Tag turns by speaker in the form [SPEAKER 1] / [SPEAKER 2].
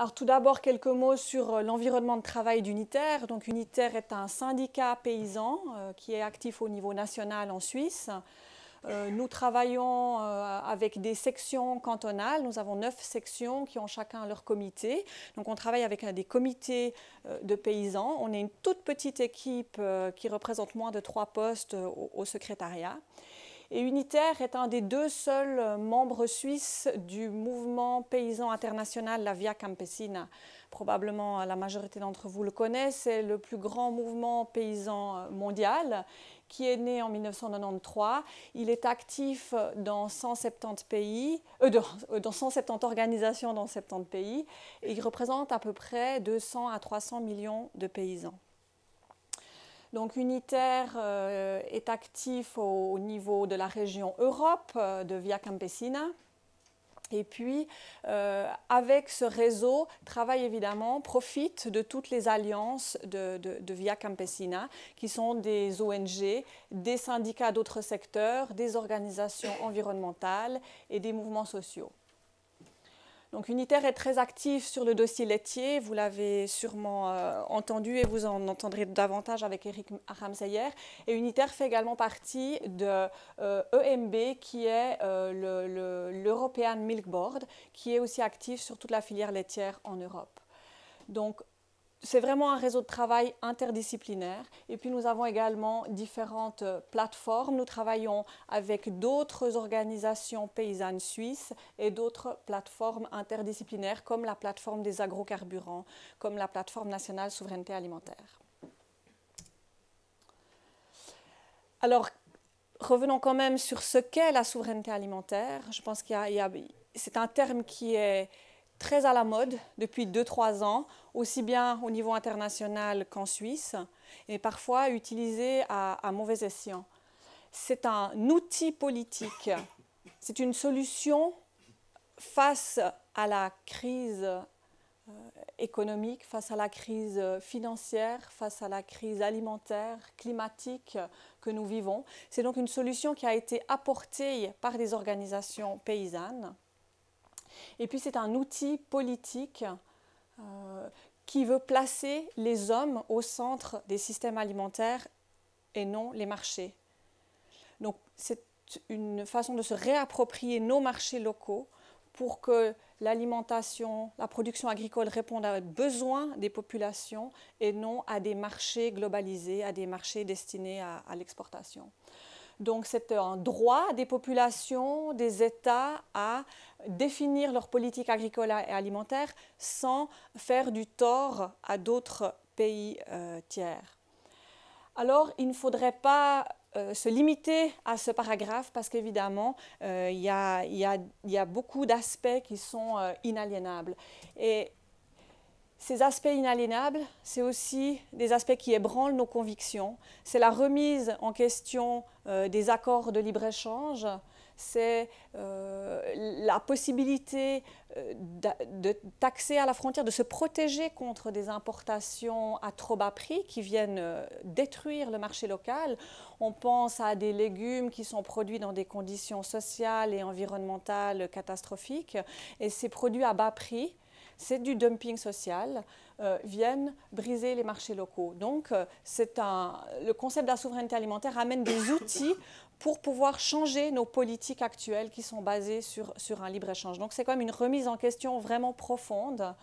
[SPEAKER 1] Alors tout d'abord quelques mots sur euh, l'environnement de travail d'Unitaire. Donc Unitaire est un syndicat paysan euh, qui est actif au niveau national en Suisse. Euh, nous travaillons avec des sections cantonales. Nous avons neuf sections qui ont chacun leur comité. Donc on travaille avec des comités de paysans. On est une toute petite équipe qui représente moins de trois postes au secrétariat. Et Unitaire est un des deux seuls euh, membres suisses du mouvement paysan international, la Via Campesina. Probablement euh, la majorité d'entre vous le connaît, c'est le plus grand mouvement paysan euh, mondial qui est né en 1993. Il est actif dans 170 pays, dans 170 organisations dans 70 pays, et il représente à peu près 200 à 300 millions de paysans. Donc Unitaire euh, est actif au, niveau de la région Europe, euh, de Via Campesina. Et puis, euh, avec ce réseau, travaille évidemment, profite de toutes les alliances de Via Campesina, qui sont des ONG, des syndicats d'autres secteurs, des organisations environnementales et des mouvements sociaux. Donc Unitaire est très actif sur le dossier laitier, vous l'avez sûrement euh, entendu et vous en entendrez davantage avec Eric Aramseyer. Et Unitaire fait également partie de EMB euh, e qui est euh, l'European Milk Board qui est aussi actif sur toute la filière laitière en Europe. Donc c'est vraiment un réseau de travail interdisciplinaire. Et puis nous avons également différentes euh, plateformes. Nous travaillons avec d'autres organisations paysannes suisses et d'autres plateformes interdisciplinaires comme la plateforme des agrocarburants, comme la plateforme nationale souveraineté alimentaire. Alors, revenons quand même sur ce qu'est la souveraineté alimentaire. Je pense qu'il y c'est un terme qui est très à la mode depuis 2-3 ans, aussi bien au niveau international qu'en Suisse, et parfois utilisé à, à mauvais escient. C'est un outil politique, c'est une solution face à la crise euh, économique, face à la crise financière, face à la crise alimentaire, climatique que nous vivons. C'est donc une solution qui a été apportée par des organisations paysannes et puis c'est un outil politique euh, qui veut placer les hommes au centre des systèmes alimentaires et non les marchés. Donc c'est une façon de se réapproprier nos marchés locaux pour que l'alimentation, la production agricole répondent aux besoins des populations et non à des marchés globalisés, à des marchés destinés à l'exportation. Donc c'est un droit des populations, des États à définir leur politique agricole et alimentaire sans faire du tort à d'autres pays euh, tiers. Alors il ne faudrait pas euh, se limiter à ce paragraphe parce qu'évidemment, euh, il y, a beaucoup d'aspects qui sont inaliénables. Et ces aspects inaliénables, c'est aussi des aspects qui ébranlent nos convictions. C'est la remise en question euh, des accords de libre-échange. C'est euh, la possibilité euh, de taxer à la frontière, de se protéger contre des importations à trop bas prix qui viennent détruire le marché local. On pense à des légumes qui sont produits dans des conditions sociales et environnementales catastrophiques. Et ces produits à bas prix c'est du dumping social, euh, viennent briser les marchés locaux. Donc, euh, un, le concept de la souveraineté alimentaire amène des outils pour pouvoir changer nos politiques actuelles qui sont basées sur, sur un libre-échange. Donc, c'est quand même une remise en question vraiment profonde.